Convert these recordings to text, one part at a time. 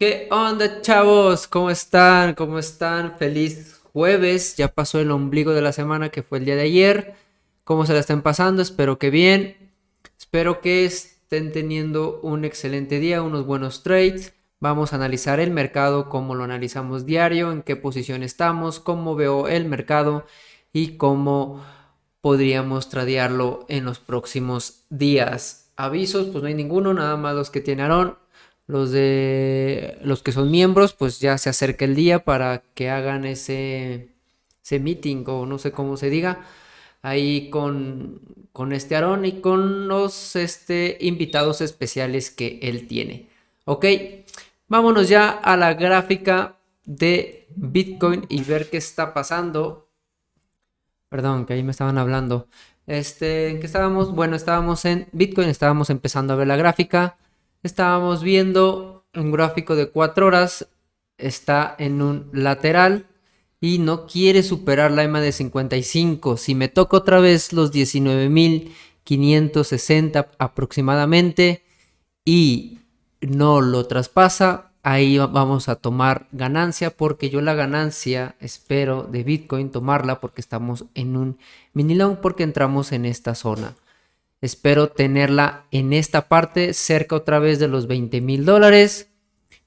¿Qué onda, chavos? ¿Cómo están? ¿Cómo están? Feliz jueves. Ya pasó el ombligo de la semana que fue el día de ayer. ¿Cómo se la están pasando? Espero que bien. Espero que estén teniendo un excelente día, unos buenos trades. Vamos a analizar el mercado, cómo lo analizamos diario, en qué posición estamos, cómo veo el mercado y cómo podríamos tradearlo en los próximos días. Avisos, pues no hay ninguno, nada más los que tiene Aaron. Los de los que son miembros, pues ya se acerca el día para que hagan ese, ese meeting o no sé cómo se diga ahí con, este Aarón y con los este, invitados especiales que él tiene. Ok, vámonos ya a la gráfica de Bitcoin y ver qué está pasando. Perdón, que ahí me estaban hablando. Este, ¿en qué estábamos? Bueno, estábamos en Bitcoin, estábamos empezando a ver la gráfica estábamos viendo un gráfico de 4 horas, está en un lateral y no quiere superar la EMA de 55. Si me toca otra vez los 19.560 aproximadamente y no lo traspasa, ahí vamos a tomar ganancia porque yo la ganancia espero de Bitcoin tomarla porque estamos en un mini long porque entramos en esta zona. Espero tenerla en esta parte cerca otra vez de los 20 mil dólares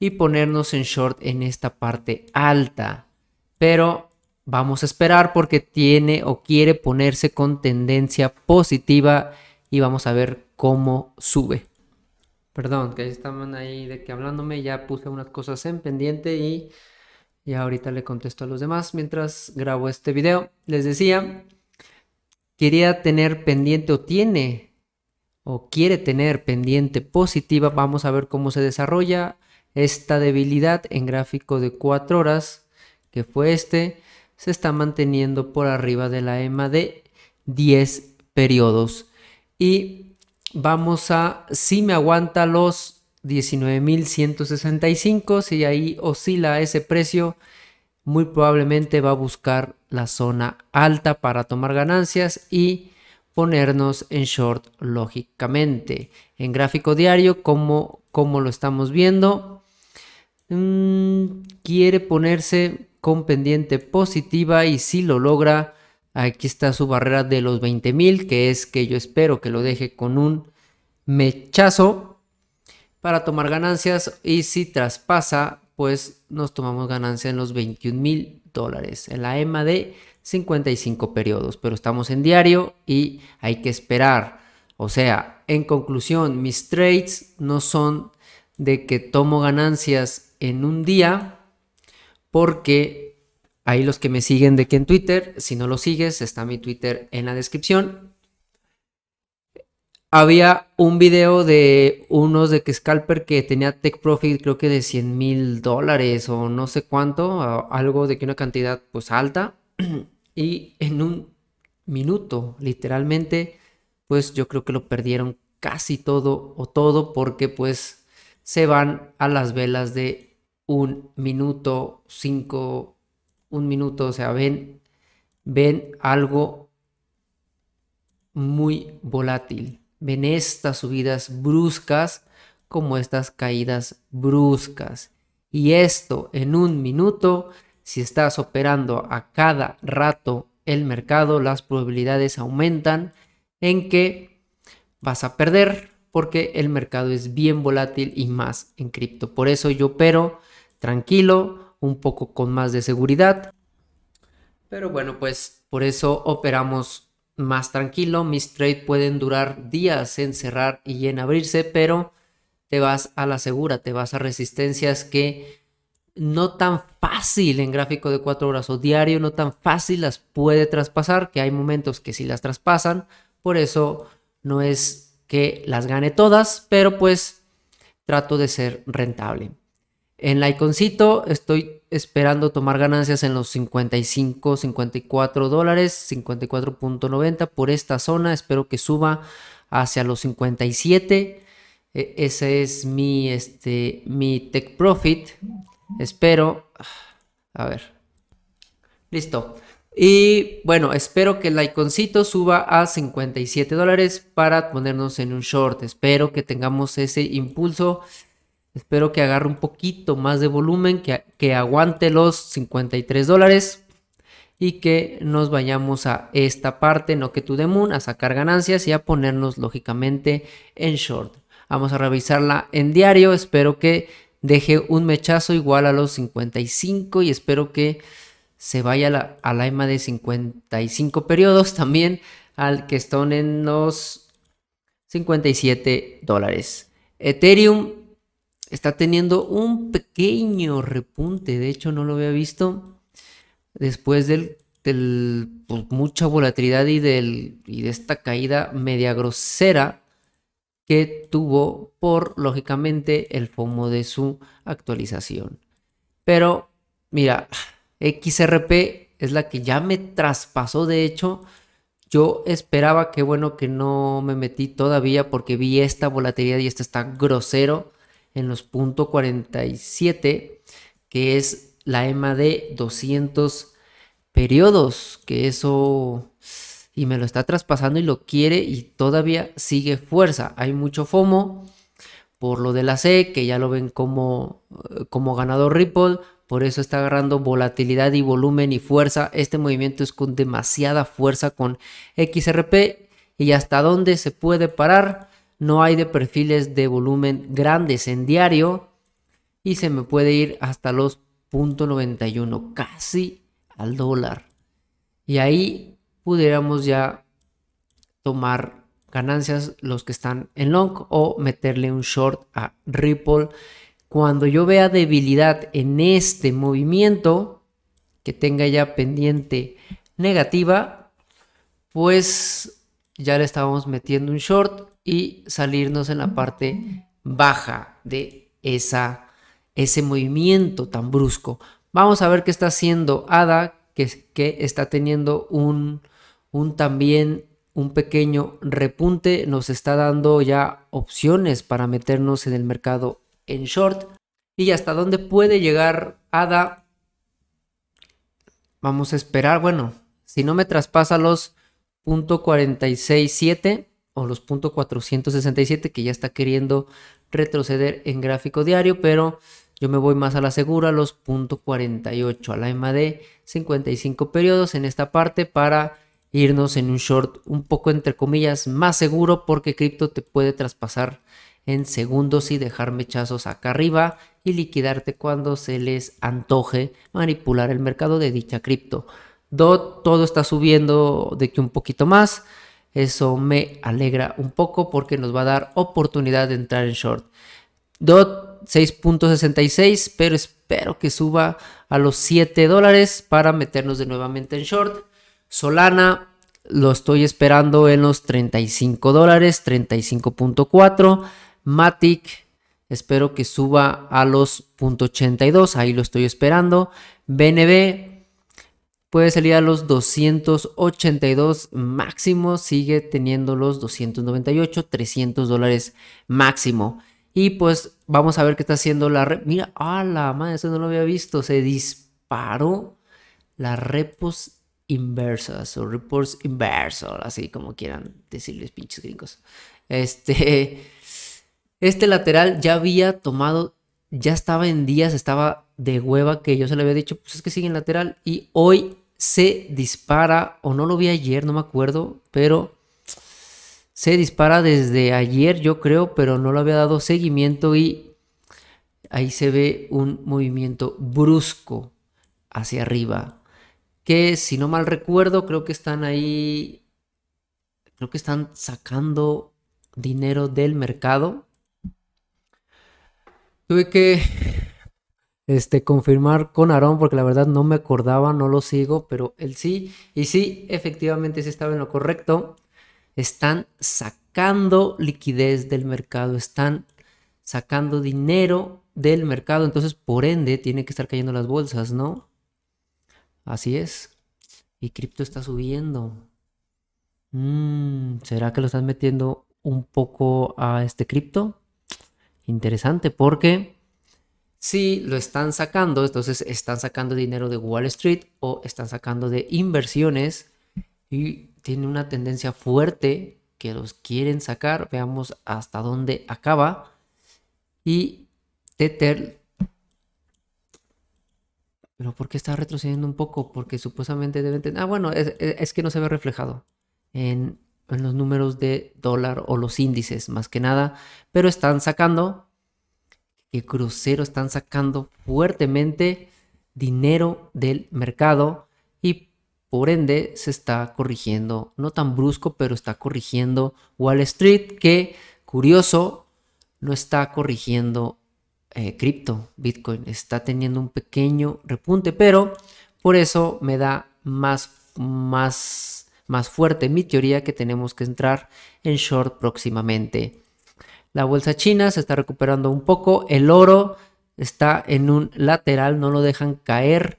y ponernos en short en esta parte alta. Pero vamos a esperar porque tiene o quiere ponerse con tendencia positiva y vamos a ver cómo sube. Perdón, que estaban ahí de que hablándome, ya puse unas cosas en pendiente y ya ahorita le contesto a los demás mientras grabo este video. Les decía, quería tener pendiente o tiene o quiere tener pendiente positiva. Vamos a ver cómo se desarrolla esta debilidad en gráfico de 4 horas, que fue este, se está manteniendo por arriba de la EMA de 10 periodos. Y vamos a, si me aguanta los 19.165, si ahí oscila ese precio, muy probablemente va a buscar la zona alta para tomar ganancias y ponernos en short lógicamente. En gráfico diario, como, como lo estamos viendo, mm, quiere ponerse con pendiente positiva y si lo logra, aquí está su barrera de los 20.000, que es que yo espero que lo deje con un mechazo para tomar ganancias y si traspasa pues nos tomamos ganancia en los 21 mil dólares, en la EMA de 55 periodos, pero estamos en diario y hay que esperar. O sea, en conclusión, mis trades no son de que tomo ganancias en un día, porque hay los que me siguen de que en Twitter, si no lo sigues, está mi Twitter en la descripción, había un video de unos de que Scalper que tenía Tech Profit creo que de 100 mil dólares o no sé cuánto, algo de que una cantidad pues alta y en un minuto literalmente pues yo creo que lo perdieron casi todo o todo porque pues se van a las velas de un minuto, cinco, un minuto, o sea, ven, ven algo muy volátil ven estas subidas bruscas como estas caídas bruscas. Y esto en un minuto, si estás operando a cada rato el mercado, las probabilidades aumentan en que vas a perder porque el mercado es bien volátil y más en cripto. Por eso yo opero tranquilo, un poco con más de seguridad. Pero bueno, pues por eso operamos más tranquilo. Mis trades pueden durar días en cerrar y en abrirse, pero te vas a la segura, te vas a resistencias que no tan fácil en gráfico de 4 horas o diario, no tan fácil las puede traspasar, que hay momentos que si las traspasan, por eso no es que las gane todas, pero pues trato de ser rentable. En la iconcito estoy esperando tomar ganancias en los 55, 54 dólares, 54.90 por esta zona. Espero que suba hacia los 57. E, ese es mi, este, mi Tech Profit. Espero. A ver. Listo. Y bueno, espero que el iconcito suba a 57 dólares para ponernos en un short. Espero que tengamos ese impulso Espero que agarre un poquito más de volumen, que, aguante los 53 dólares y que nos vayamos a esta parte, no que tú de moon, a sacar ganancias y a ponernos lógicamente en short. Vamos a revisarla en diario. Espero que deje un mechazo igual a los 55 y espero que se vaya a la, a la EMA de 55 periodos también al que están en los 57 dólares. Ethereum está teniendo un pequeño repunte, de hecho no lo había visto después del, pues, mucha volatilidad y, del, y de esta caída media grosera que tuvo por lógicamente el FOMO de su actualización. Pero mira, XRP es la que ya me traspasó, de hecho, yo esperaba que bueno que no me metí todavía porque vi esta volatilidad y esta está grosero en los punto 47, que es la EMA de 200 periodos, que eso y me lo está traspasando y lo quiere y todavía sigue fuerza. Hay mucho FOMO por lo de la C, que ya lo ven como, eh, como ganador Ripple, por eso está agarrando volatilidad y volumen y fuerza. Este movimiento es con demasiada fuerza con XRP y hasta dónde se puede parar no hay de perfiles de volumen grandes en diario y se me puede ir hasta los 0.91, casi al dólar. Y ahí pudiéramos ya tomar ganancias los que están en long o meterle un short a Ripple. Cuando yo vea debilidad en este movimiento que tenga ya pendiente negativa, pues ya le estábamos metiendo un short y salirnos en la parte baja de esa, ese movimiento tan brusco. Vamos a ver qué está haciendo Ada, que, que está teniendo un, un también un pequeño repunte, nos está dando ya opciones para meternos en el mercado en short. Y hasta dónde puede llegar ADA. Vamos a esperar. Bueno, si no me traspasa los .467 o los .467 que ya está queriendo retroceder en gráfico diario, pero yo me voy más a la segura, los .48 a la EMA de 55 periodos en esta parte para irnos en un short un poco entre comillas más seguro porque cripto te puede traspasar en segundos y dejar mechazos acá arriba y liquidarte cuando se les antoje manipular el mercado de dicha cripto. DOT, todo está subiendo de que un poquito más. Eso me alegra un poco porque nos va a dar oportunidad de entrar en short. DOT 6.66, pero espero que suba a los 7 dólares para meternos de nuevamente en short. Solana lo estoy esperando en los 35 dólares, 35.4. Matic espero que suba a los .82, ahí lo estoy esperando. BNB puede salir a los 282 máximo, sigue teniendo los 298, 300 dólares máximo. Y pues vamos a ver qué está haciendo la red Mira, a la madre, eso no lo había visto. Se disparó La repos inversas o reports inversos, así como quieran decirles pinches gringos. Este, este lateral ya había tomado, ya estaba en días, estaba de hueva que yo se le había dicho, pues es que sigue en lateral y hoy se dispara, o no lo vi ayer, no me acuerdo, pero se dispara desde ayer, yo creo, pero no lo había dado seguimiento y ahí se ve un movimiento brusco hacia arriba. Que si no mal recuerdo, creo que están ahí, creo que están sacando dinero del mercado. Tuve que este, confirmar con Aarón, porque la verdad no me acordaba, no lo sigo, pero él sí, y sí, efectivamente sí estaba en lo correcto. Están sacando liquidez del mercado, están sacando dinero del mercado, entonces por ende tiene que estar cayendo las bolsas, ¿no? Así es. Y cripto está subiendo. Mm, ¿Será que lo están metiendo un poco a este cripto? Interesante, porque si lo están sacando, entonces están sacando dinero de Wall Street o están sacando de inversiones y tiene una tendencia fuerte que los quieren sacar. Veamos hasta dónde acaba. Y Tether. Pero ¿por qué está retrocediendo un poco? Porque supuestamente deben tener... Ah, bueno, es, que no se ve reflejado en los números de dólar o los índices, más que nada. Pero están sacando que Crucero están sacando fuertemente dinero del mercado y por ende se está corrigiendo, no tan brusco, pero está corrigiendo Wall Street, que curioso, no está corrigiendo eh, cripto, Bitcoin, está teniendo un pequeño repunte, pero por eso me da más, más, más fuerte mi teoría que tenemos que entrar en short próximamente. La bolsa china se está recuperando un poco. El oro está en un lateral, no lo dejan caer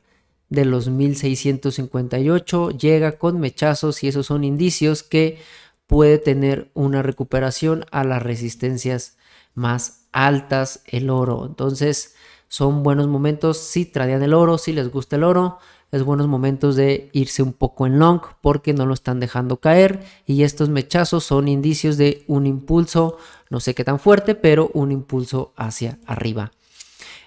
de los 1658. Llega con mechazos y esos son indicios que puede tener una recuperación a las resistencias más altas el oro. Entonces son buenos momentos si tradean el oro, si les gusta el oro, es buenos momentos de irse un poco en long porque no lo están dejando caer y estos mechazos son indicios de un impulso, no sé qué tan fuerte, pero un impulso hacia arriba.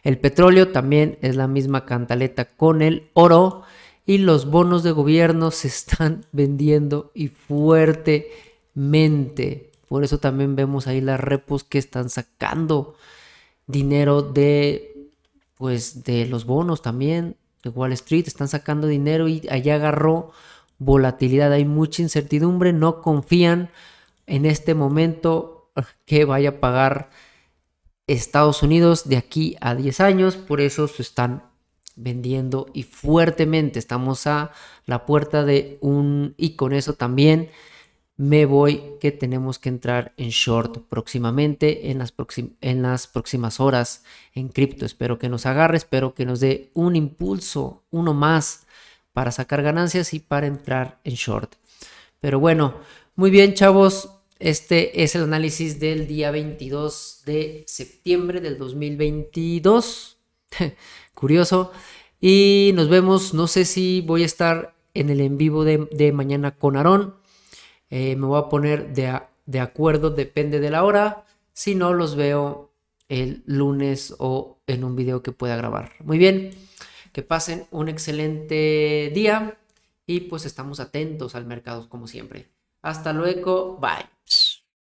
El petróleo también es la misma cantaleta con el oro y los bonos de gobierno se están vendiendo y fuertemente. Por eso también vemos ahí las repos que están sacando dinero de pues de los bonos también, Wall Street, están sacando dinero y allá agarró volatilidad, hay mucha incertidumbre, no confían en este momento que vaya a pagar Estados Unidos de aquí a 10 años, por eso se están vendiendo y fuertemente estamos a la puerta de un y con eso también me voy que tenemos que entrar en short próximamente, en las, próximas horas en cripto. Espero que nos agarre, espero que nos dé un impulso, uno más, para sacar ganancias y para entrar en short. Pero bueno, muy bien chavos, este es el análisis del día 22 de septiembre del 2022. Curioso. Y nos vemos, no sé si voy a estar en el en vivo de, de mañana con Aarón eh, me voy a poner de, de, acuerdo, depende de la hora. Si no, los veo el lunes o en un video que pueda grabar. Muy bien, que pasen un excelente día y pues estamos atentos al mercado como siempre. Hasta luego, bye.